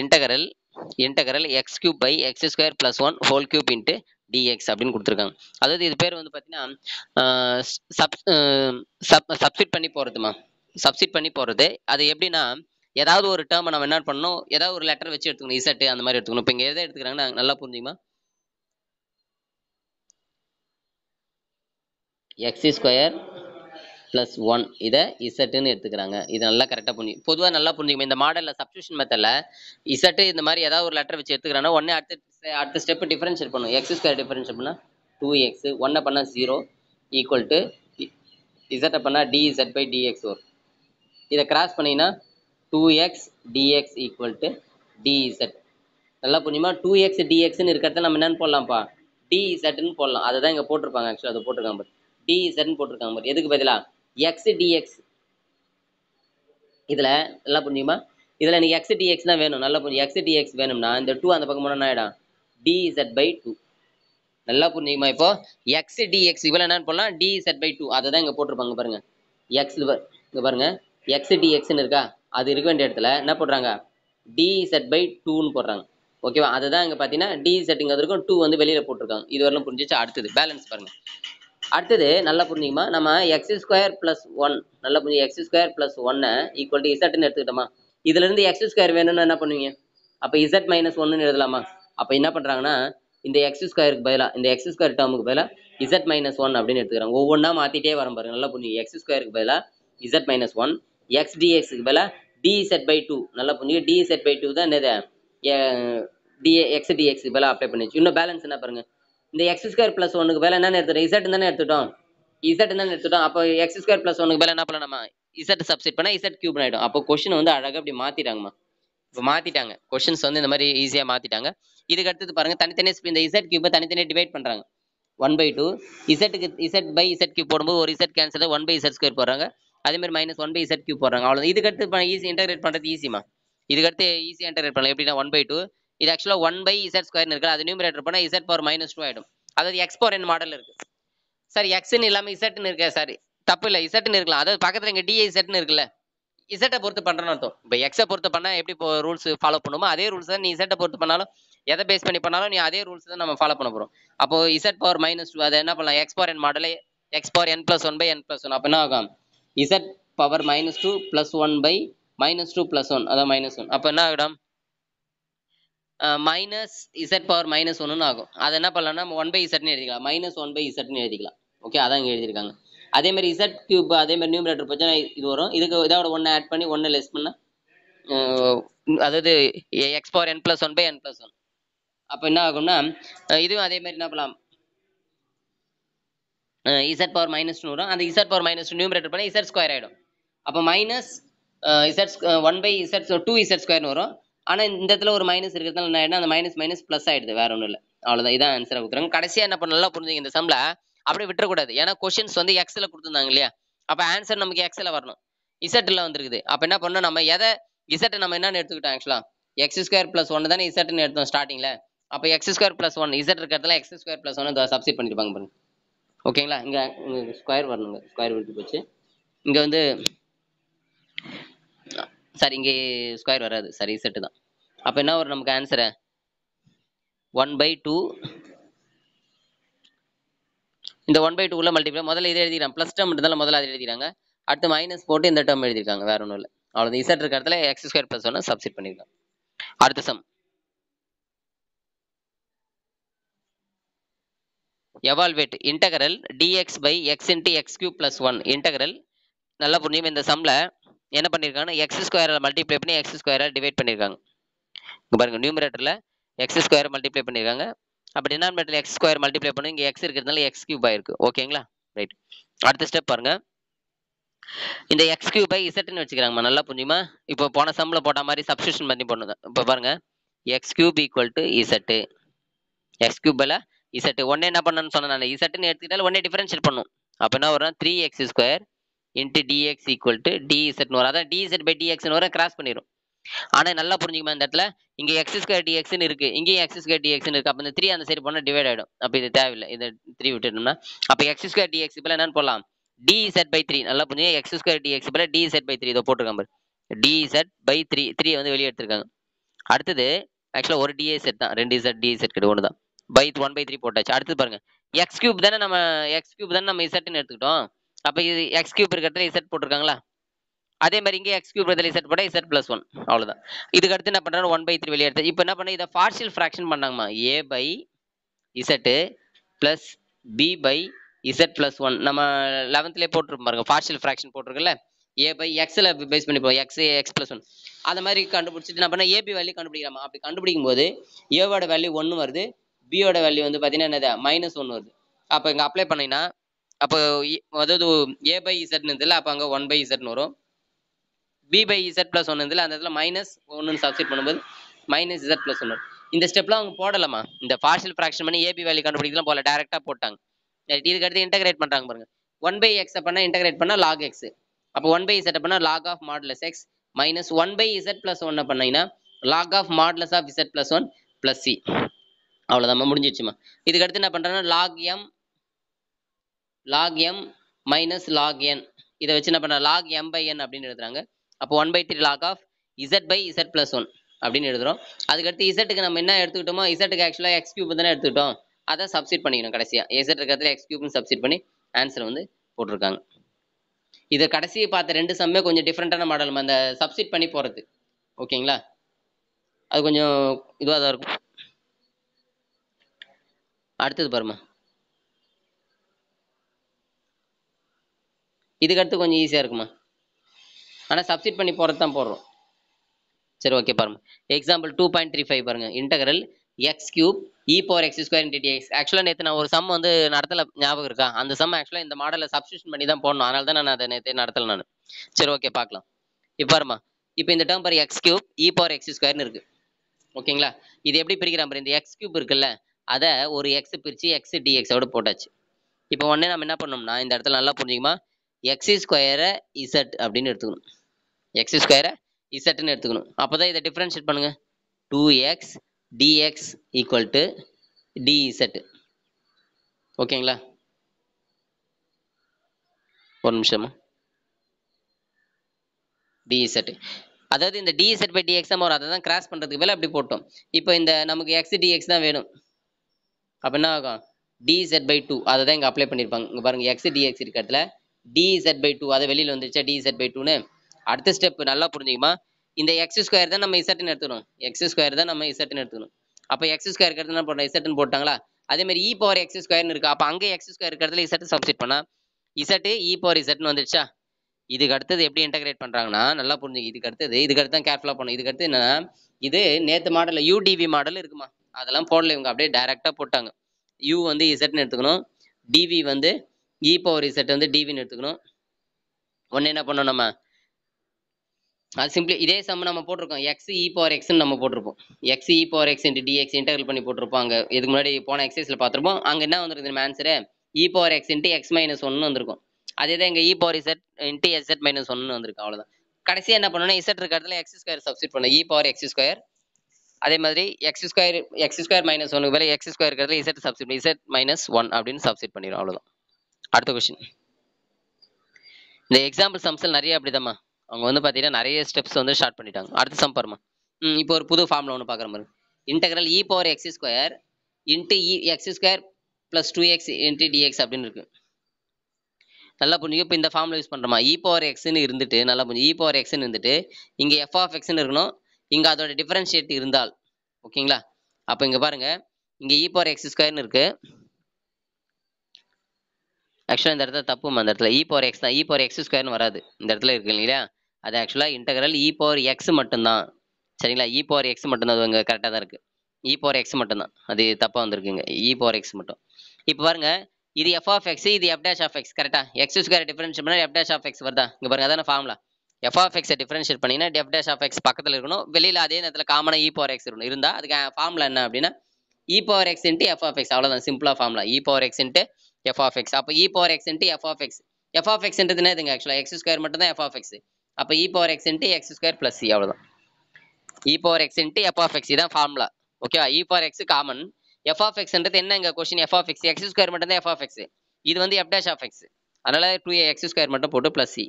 integral integral x cube by x square plus one whole cube into dx அப்படின்னு கொடுத்துருக்காங்க அதாவது இது பேர் வந்து பார்த்தீங்கன்னா சப் சப் பண்ணி போகிறதுமா சப்சிட் பண்ணி போகிறது அது எப்படின்னா ஏதாவது ஒரு டேர்மை நம்ம என்ன பண்ணணும் ஏதாவது ஒரு லெட்டர் வச்சு எடுத்துக்கணும் இசட்டு அந்த மாதிரி எடுத்துக்கணும் இப்போ இங்கே எதை எடுத்துக்கிறாங்கன்னா நல்லா புரிஞ்சுங்கம்மா எக்ஸ் ஸ்கொயர் ப்ளஸ் ஒன் இதை இசட்டுன்னு எடுத்துக்கிறாங்க இது நல்லா கரெக்டாக புரிஞ்சு பொதுவாக நல்லா புரிஞ்சுக்கும் இந்த மாடலில் சப்ஸ்டியூஷன் மெத்தடில் இசட்டு இந்த மாதிரி ஏதாவது ஒரு லெட்டர் வச்சு எடுத்துக்கிறாங்கன்னா ஒன்னே அடுத்த அடுத்த ஸ்டெப் டிஃபரன்ஷியேட் பண்ணும் எக்ஸ் ஸ்கொயர் டிஃபரன்ஷியேட் பண்ணால் டூ எக்ஸ் ஒன்னை பண்ணால் ஜீரோ ஈக்குவல் டு இசட்டை பண்ணால் டிஇசட் பை டிஎக்ஸ் ஒரு இதை கிராஸ் பண்ணிங்கன்னா two x dx equal to dz நல்லா புரியுமா டூ எக்ஸ் டிஎக்ஸ்னு இருக்கிறத நம்ம என்னென்னு போடலாம்ப்பா இசட்னு போடலாம் அதை தான் இங்கே போட்டிருப்பாங்க ஆக்சுவலாக அதை போட்டிருக்காங்க டி இசட்னு போட்டிருக்காங்க பட் எதுக்கு பதிலாக எக்ஸ் டிஎக்ஸ் இதில் நல்லா புரிஞ்சுமா இதில் எனக்கு எக்ஸ் டிஎக்ஸ் தான் வேணும் நல்லா புரிஞ்சு எக்ஸ் டிஎக்ஸ் வேணும்னா இந்த டூ அந்த பக்கம் போனா என்ன ஆகிடும் டிஇசட் பை டூ நல்லா புரிஞ்சுமா இப்போ எக்ஸ் டிஎக்ஸ் இவ்வளோ என்ன பண்ணலாம் டிஇசட் பை டூ அதை தான் இங்கே போட்டிருப்பாங்க பாருங்கள் எக்ஸ் இங்க பாருங்க எக்ஸ் டிஎக்ஸ்னு இருக்கா அது இருக்க வேண்டிய இடத்துல என்ன போடுறாங்க டிசட் பை டூன்னு போடுறாங்க ஓகேவா அதை தான் இங்கே பார்த்தீங்கன்னா டிஇசட்டுங்கிறது இருக்கும் டூ வந்து வெளியில் போட்டிருக்காங்க இது வரலாம் புரிஞ்சிச்சு அடுத்தது பேலன்ஸ் பாருங்கள் அடுத்தது நல்லா புரிஞ்சுக்கமா நம்ம எக்ஸ் ஸ்கொயர் பிளஸ் ஒன் நல்லா புரிஞ்சு எக்ஸ் ஸ்கொயர் பிளஸ் ஒன்னை ஈக்குவல் டு இசட்னு எடுத்துக்கிட்டோமா இருந்து எக்ஸ் ஸ்கொயர் வேணும்னு என்ன பண்ணுவீங்க அப்போ இசட் மைனஸ் ஒன்னுன்னு எழுதலாமா அப்போ என்ன பண்ணுறாங்கன்னா இந்த எக்ஸ் ஸ்கொயருக்கு பதிலாக இந்த எக்ஸ் ஸ்கொயர் டேர்முக்கு பதிலாக இசட் மைனஸ் ஒன் அப்படின்னு எடுத்துக்கிறாங்க ஒவ்வொன்றா மாற்றிட்டே வரும் பாருங்க நல்லா புரிஞ்சு எக்ஸ் ஸ்கொயருக்கு பதிலாக இசட் மைனஸ் ஒன் எக்ஸ் டிஎக்ஸுக்கு பதிலாக டிஇசட் பை டூ நல்லா டி டிஇசட் பை டூ தான் என்னது டிஎ எக்ஸ் டிஎக்ஸுக்கு பதிலாக அப்ளை பண்ணிச்சு இன்னும் பேலன்ஸ் என்ன பாருங்கள் இந்த எக்ஸ் ஸ்கொயர் பிளஸ் ஒன்றுக்கு வேலை என்ன எடுத்துட்டோம் இசட் தானே எடுத்துட்டோம் இசட் தானே எடுத்துட்டோம் அப்போ எக்ஸ் ஸ்கொயர் பிளஸ் ஒன்றுக்கு வேலை என்ன பண்ணலாம் நம்ம இசட் சப்ஸ்டிட் பண்ணால் இசட் கியூப் ஆயிடும் அப்போ கொஷின் வந்து அழகாக அப்படி மாற்றிட்டாங்கம்மா இப்போ மாற்றிட்டாங்க கொஷின்ஸ் வந்து இந்த மாதிரி ஈஸியாக மாற்றிட்டாங்க இதுக்கு அடுத்து பாருங்க தனித்தனியாக இந்த இசட் கியூப்பை தனித்தனியாக டிவைட் பண்ணுறாங்க ஒன் பை டூ இசட்டுக்கு இசட் பை இசட் கியூப் போடும்போது ஒரு z cancel one by z square போடுறாங்க மாதிரி minus one by z cube போடுறாங்க அவ்வளோ இதுக்கு அடுத்து ஈஸி இன்டகிரேட் பண்ணுறது ஈஸிமா இதுக்கு அடுத்து ஈஸியாக இன்டகிரேட் பண்ணலாம் எப்படின்னா ஒன் பை டூ இது ஆக்சுவலாக ஒன் பை இசட் ஸ்கொயர் இருக்குது அது நியூமிரேட்டர் போனால் இசட் பவர் மைனஸ் டூ ஆகிடும் அதாவது எக்ஸ் பவர் என் மாடல் இருக்குது சார் எக்ஸ்ன்னு இல்லாமல் இசட்னு இருக்கே சார் தப்பு இல்லை இசட்னு இருக்கலாம் அதாவது பக்கத்தில் இங்கே டிஏ இசட்னு இருக்குல்ல இசட்டை பொறுத்து பண்ணுறேன்னு அர்த்தம் இப்போ எக்ஸை பொறுத்து பண்ணால் எப்படி இப்போ ரூல்ஸ் ஃபாலோ பண்ணுமோ அதே ரூல்ஸ் தான் நீ இசட்டை பொறுத்து பண்ணாலும் எதை பேஸ் பண்ணி பண்ணாலும் நீ அதே ரூல்ஸ் தான் நம்ம ஃபாலோ பண்ண போகிறோம் அப்போ இசட் பவர் மைனஸ் டூ அதை என்ன பண்ணலாம் எக்ஸ் பவர் என் மாடலே x power n plus one by n plus one அப்போ என்ன ஆகும் z power minus two plus one by minus two plus one அதான் மைனஸ் ஒன் அப்போ என்ன ஆகிடும் மைனஸ் இசட் பவர் மைனஸ் ஒன்றுன்னு ஆகும் அதை என்ன பண்ணலாம்னா நம்ம ஒன் பை இசட்னு எழுதிக்கலாம் மைனஸ் ஒன் பை இசட்னு எழுதிக்கலாம் ஓகே அதான் இங்கே எழுதியிருக்காங்க அதே மாதிரி இசட் கியூப் அதே மாதிரி நியூமரேட்டர் பிரச்சனை இது வரும் இதுக்கு இதோட ஒன்று ஆட் பண்ணி ஒன்று லெஸ் பண்ணால் அதாவது x power n plus one by n plus one அப்போ என்ன ஆகும்னா இதுவும் அதே மாதிரி என்ன பண்ணலாம் இசட் பவர் மைனஸ் வரும் அந்த இசட் பவர் மைனஸ் நியூமரேட்டர் பண்ணி இசட் ஸ்கொயர் ஆகிடும் அப்போ minus z one by z two z ஸ்கொயர்னு வரும் ஆனால் இந்த இடத்துல ஒரு மைனஸ் இருக்கிறதுனால என்ன ஆயிடுனா அந்த மைனஸ் மைனஸ் ப்ளஸ் ஆயிடுது வேற ஒன்றும் இல்லை அவ்வளோதான் இதான் ஆன்சராக கொடுக்குறாங்க கடைசியாக என்ன பண்ணலாம் புரிஞ்சுங்க இந்த சம்ல அப்படியே விட்டுறக்கூடாது ஏன்னா கொஷின்ஸ் வந்து எக்ஸில் கொடுத்துருந்தாங்க இல்லையா அப்போ ஆன்சர் நமக்கு எக்ஸில் வரணும் இசட்டில் வந்துருக்குது அப்போ என்ன பண்ணணும் நம்ம எதை இசட்டை நம்ம என்னன்னு எடுத்துக்கிட்டோம் ஆக்சுவலாக எக்ஸ் ஸ்கொயர் ப்ளஸ் ஒன்று தானே இசட்டுன்னு எடுத்தோம் ஸ்டார்டிங்கில் அப்போ x square plus one z இருக்கிறதுல எக்ஸ் ஸ்கொயர் ப்ளஸ் ஒன்று சப்ஸ்டிட் பண்ணியிருப்பாங்க பாருங்க ஓகேங்களா இங்கே ஸ்கொயர் வரணுங்க ஸ்கொயர் விட்டு போச்சு இங்கே வந்து சரி இங்கே ஸ்கொயர் வராது சரி செட்டு தான் அப்போ என்ன வரும் நமக்கு ஆன்சரு ஒன் பை டூ இந்த ஒன் பை டூவில் மல்டிப்ளை முதல்ல இதை எழுதிக்கிறாங்க ப்ளஸ் டேம் இருந்தாலும் முதல்ல அதை எழுதிக்கிறாங்க அடுத்து மைனஸ் போட்டு இந்த டேர்ம் எழுதியிருக்காங்க வேற ஒன்றும் இல்லை அவ்வளோ இசட் இருக்கிற இடத்துல எக்ஸ் ஸ்கொயர் ப்ளஸ் ஒன்று சப்சிட் பண்ணியிருக்காங்க அடுத்த sum evaluate integral dx by x into x cube plus one integral நல்லா புரியும் இந்த சம்மில் என்ன பண்ணியிருக்காங்கன்னா எக்ஸ் ஸ்கொயரால் மல்டிப்ளை பண்ணி எக்ஸ் ஸ்கொயரால் டிவைட் பண்ணியிருக்காங்க இங்கே பாருங்கள் நியூமரேட்டரில் எக்ஸ் ஸ்கொயர் மல்டிப்ளை பண்ணியிருக்காங்க அப்படி டினாமினேட்டரில் எக்ஸ் ஸ்கொயர் மல்டிப்ளை பண்ணி இங்கே எக்ஸ் இருக்கிறதுனால எக்ஸ் கியூப் ஆயிருக்கு ஓகேங்களா ரைட் அடுத்த ஸ்டெப் பாருங்கள் இந்த எக்ஸ் கியூப் பை இசட்னு வச்சுக்கிறாங்கம்மா நல்லா புரிஞ்சுமா இப்போ போன சம்பளம் போட்ட மாதிரி சப்ஸ்டியூஷன் பண்ணி பண்ணுங்க இப்போ பாருங்க x cube equal to z x கியூபில் இசட்டு ஒன்னே என்ன பண்ணணும்னு சொன்னேன் நான் இசட்டுன்னு எடுத்துக்கிட்டாலும் ஒன்னே டிஃபரன்ஷியேட் பண்ணும் அப்போ என்ன வரும் three x square into dx equal to டிஇசட்னு வரும் அதான் டிஇசட் பை டிஎக்ஸ்னு வரும் கிராஸ் பண்ணிடும் ஆனால் நல்லா புரிஞ்சுக்கமா இந்த இடத்துல இங்கே எக்ஸ் ஸ்கொயர் டிஎக்ஸ்னு இருக்குது இங்கேயும் எக்ஸ் ஸ்கொயர் டிஎக்ஸ்னு இருக்குது அப்போ இந்த த்ரீ அந்த சைடு போனால் டிவைட் ஆகிடும் அப்போ இது தேவையில்லை இந்த த்ரீ விட்டுட்டோம்னா அப்போ எக்ஸ் ஸ்கொயர் டிஎக்ஸ் இப்போ என்னன்னு போடலாம் டிஇசட் பை த்ரீ நல்லா புரிஞ்சு எக்ஸ் ஸ்கொயர் டிஎக்ஸ் இப்போ டிஇசட் பை த்ரீ இதை போட்டிருக்காங்க டிஇசட் பை த்ரீ த்ரீ வந்து வெளியே எடுத்திருக்காங்க அடுத்தது ஆக்சுவலாக ஒரு டிஏ தான் ரெண்டு இசட் டிஏ கிட்ட ஒன்று தான் பை ஒன் பை த்ரீ போட்டாச்சு அடுத்து பாருங்க எக்ஸ் கியூப் தானே நம்ம எக்ஸ் கியூப் தானே நம்ம இசட்னு எடுத்துக்கிட்டோம் அப்போ இது எக்ஸ் கியூப் இருக்கிற இசட் போட்டிருக்காங்களா அதே மாதிரி இங்கே எக்ஸ் கியூப் இடத்துல இசட் போட்டால் இசட் ப்ளஸ் ஒன் அவ்வளோதான் இதுக்கு அடுத்து என்ன பண்ணுறாங்க ஒன் பை த்ரீ வெளியே எடுத்து இப்போ என்ன பண்ண இதை பார்ஷியல் ஃப்ராக்ஷன் பண்ணாங்கம்மா a by z plus b by z plus one நம்ம லெவன்த்லேயே போட்டிருப்போம் பாருங்க பார்ஷியல் ஃப்ராக்ஷன் போட்டிருக்குல்ல ஏ பை எக்ஸில் பேஸ் பண்ணிப்போம் எக்ஸ் எக்ஸ் ப்ளஸ் ஒன் அந்த மாதிரி கண்டுபிடிச்சிட்டு என்ன பண்ண ஏபி வேல்யூ கண்டுபிடிக்கலாமா அப்படி கண்டுபிடிக்கும் போது ஏவோட வேல்யூ ஒன்று வருது பியோட வேல்யூ வந்து பார்த்தீங்கன்னா என்னது மைனஸ் ஒன்று வருது அப்போ இங்கே அப்ளை பண்ணிங்கன்னா அப்போ அதாவது ஏ பை இசட்னு இருந்ததுல அப்போ அங்கே ஒன் பை இசட்னு வரும் பி பை இசட் ப்ளஸ் ஒன்று இருந்ததுல அந்த இடத்துல மைனஸ் ஒன்றுன்னு சப்ஸ்டிட் பண்ணும்போது மைனஸ் இசட் ப்ளஸ் ஒன்று இந்த ஸ்டெப்லாம் அவங்க போடலாமா இந்த பார்ஷியல் ஃப்ராக்ஷன் பண்ணி ஏபி வேல்யூ கண்டுபிடிக்கலாம் போல டேரெக்டாக போட்டாங்க இதுக்கு அடுத்து இன்டகிரேட் பண்ணுறாங்க பாருங்க ஒன் பை எக்ஸை பண்ணால் இன்டகிரேட் பண்ணால் லாக் எக்ஸ் அப்போ ஒன் பை இசட் பண்ணால் log of modulus x minus one by z plus ஒன்னை பண்ணீங்கன்னா log of modulus of z plus one plus c அவ்வளோதான் முடிஞ்சிருச்சுமா இதுக்கு அடுத்து என்ன பண்ணுறேன்னா log m log m minus log n இதை வச்சு என்ன பண்ண லாக் m by n அப்படின்னு எழுதுறாங்க அப்போ one by three log of z by z plus one அப்படின்னு எழுதுறோம் அதுக்கடுத்து இசட்டுக்கு நம்ம என்ன எடுத்துக்கிட்டோமோ இசட்டுக்கு ஆக்சுவலாக எக்ஸ் கியூப் தானே எடுத்துக்கிட்டோம் அதை சப்ஸ்டிட் பண்ணிக்கணும் கடைசியாக இசட் இருக்கிறதுல எக்ஸ் கியூப்னு சப்ஸ்டிட் பண்ணி ஆன்சர் வந்து போட்டிருக்காங்க இதை கடைசியை பார்த்த ரெண்டு சம்மே கொஞ்சம் டிஃப்ரெண்ட்டான மாடல் நம்ம அந்த சப்ஸ்டிட் பண்ணி போகிறது ஓகேங்களா அது கொஞ்சம் இதுவாக தான் இருக்கும் அடுத்தது பாருமா இதுக்கடுத்து கொஞ்சம் ஈஸியாக இருக்குமா ஆனால் சப்ஸ்டிட் பண்ணி போகிறது தான் போடுறோம் சரி ஓகே பாருங்க example two point three five பாருங்க integral x cube e power x square into x ஆக்சுவலாக நேற்று நான் ஒரு சம் வந்து நடத்தல ஞாபகம் இருக்கா அந்த சம் ஆக்சுவலாக இந்த மாடலை சப்ஸ்டியூஷன் பண்ணி தான் போடணும் அதனால தான் நான் அதை நேற்று நடத்தல நான் சரி ஓகே பார்க்கலாம் இப்போ பாருமா இப்போ இந்த டேர்ம் பாரு x cube e power x ஸ்கொயர்னு இருக்கு ஓகேங்களா இது எப்படி பிரிக்கிறான் பாரு இந்த எக்ஸ் கியூப் இருக்குல்ல அதை ஒரு எக்ஸ் பிரித்து எக்ஸ் டிஎக்ஸோடு போட்டாச்சு இப்போ உடனே நம்ம என்ன பண்ணோம்னா இந்த இடத்துல நல்லா புரிஞ்சுக்குமா எக்ஸி ஸ்கொயரை இசட் அப்படின்னு எடுத்துக்கணும் எக்ஸி ஸ்கொயரை இசட்னு எடுத்துக்கணும் அப்போ தான் இதை டிஃப்ரென்ஷியேட் பண்ணுங்கள் two x dx equal to dz ஓகேங்களா ஒரு நிமிஷமா டிஇசட் அதாவது இந்த டிஇசட் பை டிஎக்ஸ் நம்ம அதை தான் கிராஸ் பண்ணுறதுக்கு மேலே அப்படி போட்டோம் இப்போ இந்த நமக்கு எக்ஸ் டிஎக்ஸ் தான் வேணும் அப்போ என்ன ஆகும் டிஇசட் பை டூ அதை தான் இங்கே அப்ளை பண்ணியிருப்பாங்க இங்கே பாருங்கள் எக்ஸ் டிஎக்ஸ் இருக்க இடத்துல டிஇசட் பை டூ அதை வெளியில் வந்துருச்சா டிஇசட் பை டூன்னு அடுத்த ஸ்டெப் நல்லா புரிஞ்சுக்குமா இந்த எக்ஸ் ஸ்கொயர் தான் நம்ம இசட்னு எடுத்துக்கணும் எக்ஸ் ஸ்கொயர் தான் நம்ம இசட்னு எடுத்துக்கணும் அப்போ எக்ஸ் ஸ்கொயர் இருக்கிறது என்ன பண்ணுறோம் இசட்னு போட்டாங்களா அதே மாதிரி இ பவர் எக்ஸ் ஸ்கொயர்னு இருக்கு அப்போ அங்கே எக்ஸ் ஸ்கொயர் இருக்கிறதுல இசட் சப்ஸ்டிட் பண்ணா இசட்டு இ e பவர் இசட்னு வந்துருச்சா இதுக்கு அடுத்தது எப்படி இன்டகிரேட் பண்ணுறாங்கன்னா நல்லா புரிஞ்சுங்க இதுக்கு அடுத்தது இதுக்கு அடுத்து தான் கேர்ஃபுல்லாக பண்ணும் இதுக்கு அடுத்து என்னன்னா இது நேற்று மாடலில் யூடிவி மாடல் இருக்குமா அதெல்லாம் போடல இவங்க அப்படியே டைரெக்டாக போட்டாங்க யூ வந்து இசட்னு எடுத்துக்கணும் டிவி வந்து இ பவர் இசட் வந்து டிவின்னு எடுத்துக்கணும் ஒன்று என்ன பண்ணோம் நம்ம அது சிம்பிளி இதே சம் நம்ம போட்டிருக்கோம் எக்ஸ் இ பவர் எக்ஸ்னு நம்ம போட்டிருப்போம் x e power x into dx interval பண்ணி போட்டிருப்போம் அங்கே இதுக்கு முன்னாடி போன எக்ஸைஸில் பார்த்துருப்போம் அங்கே என்ன வந்திருக்கு நம்ம answer e power x into x minus ஒன்று வந்திருக்கும் அதே தான் இங்கே e power z into z minus ஒன்று வந்திருக்கு அவ்வளோதான் கடைசியாக என்ன பண்ணணும் இசட் இருக்கிற எக்ஸ் ஸ்கொயர் சப்ஸ்டிட் பண்ணும் இ பவர் எக்ஸ் ஸ்கொயர் அதே மாதிரி x square x square minus ஒன்று வேலை எக்ஸ் ஸ்கொயர் இருக்கிறதுல z substitute z minus one அப்படின்னு சப்ஸ்டிட் பண்ணிடும் அவ்வளோதான் அடுத்த கொஸ்டின் இந்த எக்ஸாம்பிள் சம்ஸில் நிறைய அப்படிதாம்மா அவங்க வந்து பார்த்தீங்கன்னா நிறைய ஸ்டெப்ஸ் வந்து ஸ்டார்ட் பண்ணிட்டாங்க அடுத்த சம் பாருமா இப்போ ஒரு புது ஃபார்ம்ல ஒன்று பார்க்குற மாதிரி integral e power x square into e x square plus two x into dx அப்படின்னு இருக்கு நல்லா புரிஞ்சு இப்போ இந்த ஃபார்ம்ல யூஸ் பண்ணுறோமா இ பவர் எக்ஸ்னு இருந்துட்டு நல்லா புரிஞ்சு இ பவர் எக்ஸ்னு இருந்துட்டு இங்கே எஃப் ஆஃப் எக்ஸ்னு இருக்கணும் இங்கே அதோட டிஃபரன்ஷியேட் இருந்தால் ஓகேங்களா அப்போ இங்கே பாருங்கள் இங்கே இ e பவர் எக்ஸ் ஸ்கொயர்னு இருக்குது ஆக்சுவலாக இந்த இடத்துல தப்பு அந்த இடத்துல இ பவர் எக்ஸ் தான் இ பவர் எக்ஸ் ஸ்கொயர்னு வராது இந்த இடத்துல இருக்கு இல்லையா அது ஆக்சுவலாக இன்டகரல் இ பவர் எக்ஸ் மட்டும்தான் சரிங்களா இ பவர் எக்ஸ் மட்டும்தான் அது கரெக்டாக தான் இருக்குது இ e பவர் எக்ஸ் மட்டும்தான் அது தப்பாக வந்திருக்குங்க இ பவர் எக்ஸ் மட்டும் இப்போ பாருங்க இது எஃப் ஆஃப் எக்ஸ் இது எஃப் டேஷ் ஆஃப் எக்ஸ் கரெக்டாக எக்ஸ் ஸ்கொயர் டிஃபரன்ஷியல் பண்ணால் எஃப் டேஷ் ஆஃப் எக்ஸ் வருதா இங்கே பாருங்க அதான ஃபார்முலா எஃப் ஆஃப் எக்ஸை டிஃபரன்ஷியேட் பண்ணிங்கன்னா எஃப் டேஷ் ஆஃப் எக்ஸ் பக்கத்தில் இருக்கணும் வெளியில் அதே நேரத்தில் காமனாக இ பவர் எக்ஸ் இருக்கணும் இருந்தால் அதுக்கு ஃபார்முலா என்ன அப்படின்னா e power x into f of x அவ்வளோதான் சிம்பிளாக formula e power x into f of x அப்போ e power x into f of x f of எக்ஸ்ன்றதுனா இதுங்க ஆக்சுவலாக எக்ஸ் ஸ்கொயர் மட்டும் தான் எஃப் ஆஃப் எக்ஸ் அப்போ e power x into x square plus c அவ்வளோதான் e power x into f of x இதான் formula ஓகேவா e power x common f of எக்ஸ்ன்றது என்ன எங்கள் question f of x x square மட்டும் தான் f of x இது வந்து எஃப் டேஷ் ஆஃப் எக்ஸ் அதனால டூ எக்ஸ் ஸ்கொயர் மட்டும் போட்டு ப்ளஸ் சி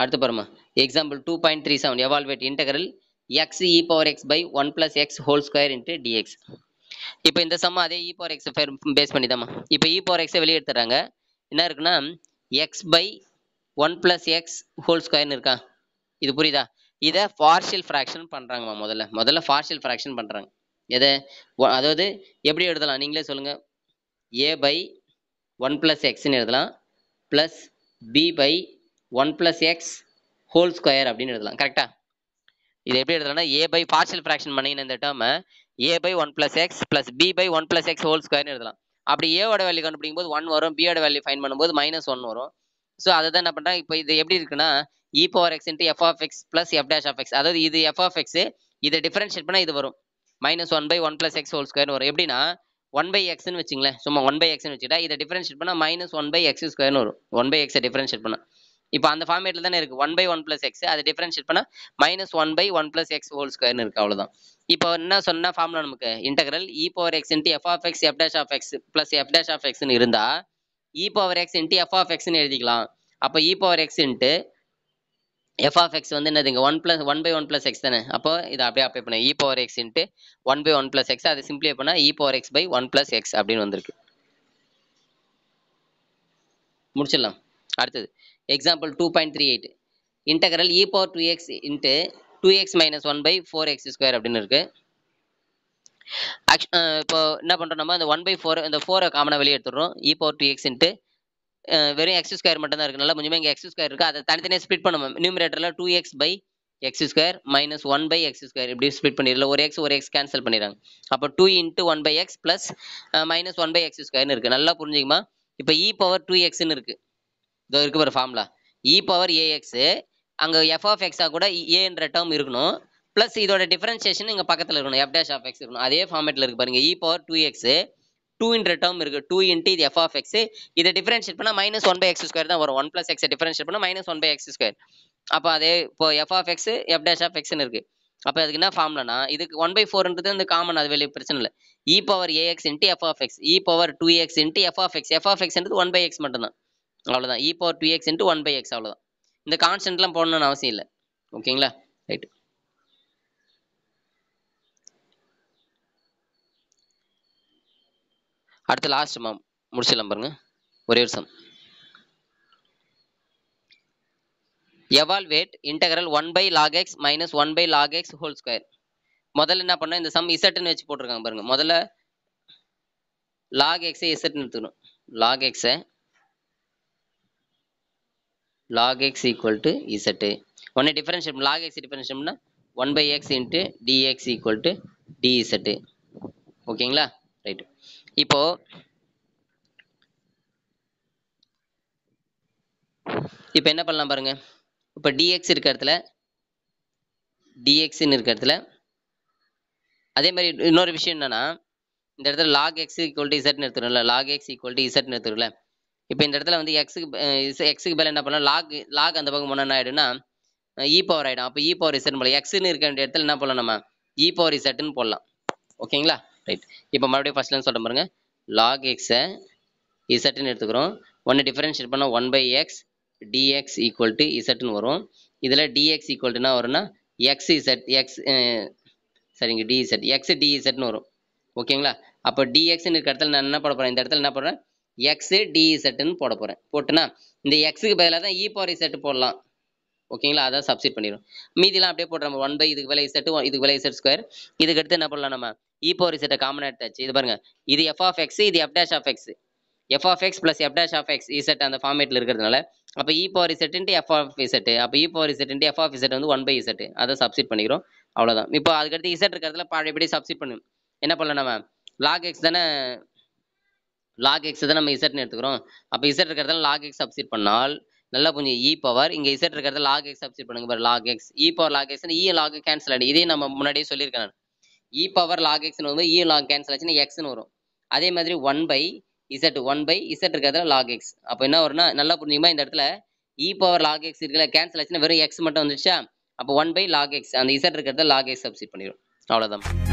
அடுத்து பாருமா example two point three seven evaluate integral x e power x by one plus x whole square into dx இப்போ இந்த சம்மா அதே இ பவர் எக்ஸ் பேஸ் பண்ணி தாம்மா இப்போ இ பவர் எக்ஸை வெளியே எடுத்துறாங்க என்ன இருக்குன்னா x by one plus x whole ஸ்கொயர்னு இருக்கா இது புரியுதா இதை பார்ஷியல் ஃப்ராக்ஷன் பண்ணுறாங்கம்மா முதல்ல முதல்ல பார்ஷியல் ஃப்ராக்ஷன் பண்ணுறாங்க எதை அதாவது எப்படி எழுதலாம் நீங்களே சொல்லுங்கள் ஏ பை ஒன் ப்ளஸ் எக்ஸ்னு எழுதலாம் plus b by one plus x whole square அப்படின்னு எழுதலாம் கரெக்டாக இது எப்படி எழுதலாம்னா ஏ பை பார்ஷியல் ஃப்ராக்ஷன் பண்ணிங்கன்னு இந்த டேர்மை a by one plus x plus b by one plus x whole ஸ்கொயர்னு எழுதலாம் அப்படி ஏவோட வேல்யூ கண்டுபிடிக்கும் போது ஒன் வரும் பியோட வேல்யூ ஃபைன் பண்ணும்போது மைனஸ் ஒன் வரும் ஸோ அதை தான் என்ன பண்ணுறாங்க இப்போ இது எப்படி இருக்குன்னா e power x into f of x plus f dash of x அதாவது இது எஃப் ஆஃப் எக்ஸ் இதை டிஃபரன்ஷியேட் பண்ணால் இது வரும் minus one by one plus x whole ஸ்கொயர்னு வரும் எப்படின்னா ஒன் பை எக்ஸ்னு வச்சுங்களேன் சும்மா ஒன் பை எக்ஸ்னு வச்சுட்டா இதை டிஃபரன்ஷியேட் பண்ணால் மைனஸ் ஒன் பை எக்ஸ் ஸ்கொயர்னு வரும் ஒன் பை எக்ஸை டிஃபரன்ஷியேட் பண்ணால் இப்போ அந்த ஃபார்மேட்டில் தானே இருக்குது one by one plus x அது டிஃபரன்ஷியேட் பண்ணால் minus one by one plus x whole ஸ்கொயர்னு இருக்குது அவ்வளோதான் இப்போ என்ன சொன்னால் ஃபார்முலா நமக்கு integral e power x into f of x f dash of x plus f dash of எக்ஸ்னு இருந்தால் e power x into f of எக்ஸ்னு எழுதிக்கலாம் அப்போ e power x into f of x வந்து என்னதுங்க one plus one by one plus X தானே அப்போ இதை அப்படியே அப்ளை பண்ண e power x into one by one plus x அதை சிம்பிளே பண்ணால் e power x by one plus x அப்படின்னு வந்திருக்கு முடிச்சிடலாம் அடுத்தது example two point three eight integral e power two x into two x minus one by four x square அப்படின்னு இருக்குது இப்போ என்ன பண்ணுறோம் நம்ம இந்த ஒன் பை ஃபோர் இந்த ஃபோரை காமனாக வெளியே எடுத்துடுறோம் e power two x into வெறும் எக்ஸ் ஸ்கொயர் மட்டும் தான் இருக்குது நல்லா கொஞ்சமாக இங்கே எக்ஸ் ஸ்கொயர் இருக்குது அதை தனித்தனியாக ஸ்பிட் பண்ணுவோம் நியூமரேட்டரில் two x by x square minus one by x square இப்படி ஸ்பிட் பண்ணிடல ஒரு எக்ஸ் ஒரு எக்ஸ் கேன்சல் பண்ணிடுறாங்க அப்போ two into one by x plus minus one by x ஸ்கொயர்னு இருக்குது நல்லா புரிஞ்சுக்குமா இப்போ இ e பவர் டூ எக்ஸ்ன்னு இருக்குது இதோ இருக்கு பாரு ஃபார்முலா இ பவர் ஏஎக்ஸ் அங்கே எஃப் ஆஃப் எக்ஸாக கூட ஏன்ற e, டேர்ம் இருக்கணும் ப்ளஸ் இதோட டிஃபரன்சியேஷன் இங்கே பக்கத்தில் இருக்கணும் எஃப் டேஷ் ஆஃப் எக்ஸ் இருக்கணும் அதே ஃபார்மேட்டில் இருக்கு பாருங்க இ பவர் டூ எக்ஸ் டூன்ற டேர்ம் இருக்கு டூ இன்ட்டு இது எஃப் ஆஃப் எக்ஸ் இதை டிஃபரன்ஷியேட் பண்ணால் minus one by x square தான் வரும் ஒன் ப்ளஸ் எக்ஸை டிஃபரன்ஷியேட் பண்ணால் minus one by x square அப்போ அதே இப்போ f of x f dash of எக்ஸ்னு இருக்கு அப்போ அதுக்கு என்ன ஃபார்ம்லனா இதுக்கு ஒன் பை ஃபோர்ன்றது வந்து காமன் அது வெளியே பிரச்சனை இல்லை e power ax into f of x e power two x into f of x f of எக்ஸ்ன்றது ஒன் பை எக்ஸ் மட்டும்தான் அவ்வளோதான் e e power two x into one by x அவ்வளோதான் இந்த கான்ஸ்டன்ட்லாம் போடணும்னு அவசியம் இல்லை ஓகேங்களா ரைட் அடுத்து லாஸ்ட் மேம் முடிச்சிடலாம் பாருங்க ஒரே ஒரு sum evaluate integral one by log x minus one by log x whole square முதல்ல என்ன பண்ண இந்த சம் இசட்னு வச்சு போட்டிருக்காங்க பாருங்க முதல்ல லாக் எக்ஸை இசட்னு எடுத்துக்கணும் லாக் எக்ஸை log x equal to z உன்னை differentiate log x differentiate 1 by x into dx equal to dz ஓகேங்களா ரைட் இப்போ இப்போ என்ன பண்ணலாம் பாருங்க இப்போ டிஎக்ஸ் இருக்க இடத்துல டிஎக்ஸ்ன்னு இருக்க இடத்துல அதே மாதிரி இன்னொரு விஷயம் என்னன்னா இந்த இடத்துல லாக் எக்ஸ் ஈக்குவல் டு இசட்னு எடுத்துரும்ல லாக் எக்ஸ் ஈக்குவல் டு இசட்னு எடுத்துரும்ல இப்போ இந்த இடத்துல வந்து எக்ஸுக்கு எக்ஸுக்கு பதில் என்ன பண்ணலாம் லாக் லாக் அந்த பக்கம் போனால் என்ன ஆகிடும்னா இ பவர் e ஆகிடும் அப்போ இ e பவர் இசட் போல எக்ஸ்னு இருக்க வேண்டிய இடத்துல என்ன போடலாம் நம்ம இ பவர் இசட்னு போடலாம் ஓகேங்களா ரைட் இப்போ மறுபடியும் ஃபர்ஸ்ட்லேருந்து சொல்கிறேன் பாருங்க லாக் எக்ஸை இசட்னு எடுத்துக்கிறோம் ஒன்று டிஃபரன்ஷியேட் பண்ணால் one by x dx equal to இசட்னு வரும் இதில் டிஎக்ஸ் ஈக்குவல் என்ன வரும்னா எக்ஸ் இசட் எக்ஸ் சரிங்க டிஇசட் எக்ஸ் டிஇசட்னு வரும் ஓகேங்களா அப்போ டிஎக்ஸ்னு இருக்க இடத்துல நான் என்ன பண்ண போகிறேன் இந்த இடத்துல என்ன பண்ணுறேன் எக்ஸு டிஇசட்னு போட போகிறேன் போட்டுனா இந்த எக்ஸுக்கு பதிலாக தான் இ பவர் இசட் போடலாம் ஓகேங்களா அதான் சப்ஸ்டிட் பண்ணிடுவோம் மீதிலாம் அப்படியே போடுறோம் ஒன் பை இதுக்கு விலை இசெட்டு இதுக்கு விலை செட் ஸ்கொயர் இதுக்கு அடுத்து என்ன பண்ணலாம் நம்ம இ பவர் இசெட்டை காமன் எடுத்தாச்சு இது பாருங்க இது எஃப் ஆஃப் எக்ஸ் இது f dash of x f of x plus f dash of x z அந்த ஃபார்மேட்டில் இருக்கிறதுனால அப்போ e power z f of z அப்போ e power z f of z வந்து ஒன் பை இசெட்டு அதை substitute பண்ணிக்கிறோம் அவ்வளோதான் இப்போ அதுக்கடுத்து இசெட் இருக்கிறதுல பழையபடி சப்சிட் பண்ணு என்ன பண்ணலாம் நம்ம லாக் எக்ஸ் தானே லாக் எக்ஸ் தான் நம்ம இசட்னு எடுத்துக்கிறோம் அப்போ இசட் இருக்கிறதால லாக் எக்ஸ் சப்ஸ்டிட் பண்ணால் நல்லா கொஞ்சம் இ பவர் இங்கே இசட் இருக்கிறத லாக் எக்ஸ் சப்ஸ்டிட் பண்ணுங்க பாரு log x e power log x e log cancel ஆகிடு இதே நம்ம முன்னாடியே சொல்லியிருக்கேன் நான் இ பவர் லாக் எக்ஸ்னு வரும்போது இ லாக் கேன்சல் ஆச்சுன்னா எக்ஸ்னு வரும் அதே மாதிரி one by Z one by Z இருக்கிறதுல லாக் எக்ஸ் அப்போ என்ன வரும்னா நல்லா புரிஞ்சுக்கமா இந்த இடத்துல இ பவர் லாக் எக்ஸ் இருக்குல்ல கேன்சல் ஆச்சுன்னா வெறும் எக்ஸ் மட்டும் வந்துருச்சா அப்போ ஒன் பை லாக் எக்ஸ் அந்த இசட் இருக்கிறத லாக் எக்ஸ் சப்ஸ்டிட் பண்ணிடும் அவ்வளோதான்